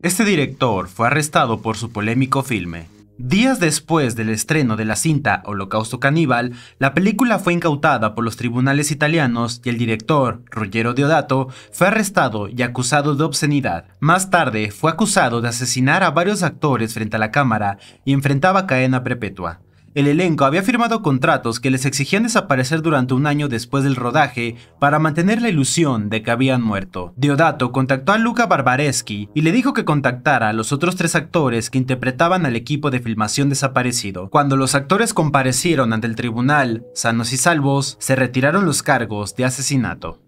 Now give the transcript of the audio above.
Este director fue arrestado por su polémico filme. Días después del estreno de la cinta Holocausto Caníbal, la película fue incautada por los tribunales italianos y el director, Ruggero Deodato, fue arrestado y acusado de obscenidad. Más tarde, fue acusado de asesinar a varios actores frente a la cámara y enfrentaba cadena perpetua. El elenco había firmado contratos que les exigían desaparecer durante un año después del rodaje para mantener la ilusión de que habían muerto. Deodato contactó a Luca Barbareschi y le dijo que contactara a los otros tres actores que interpretaban al equipo de filmación desaparecido. Cuando los actores comparecieron ante el tribunal, sanos y salvos, se retiraron los cargos de asesinato.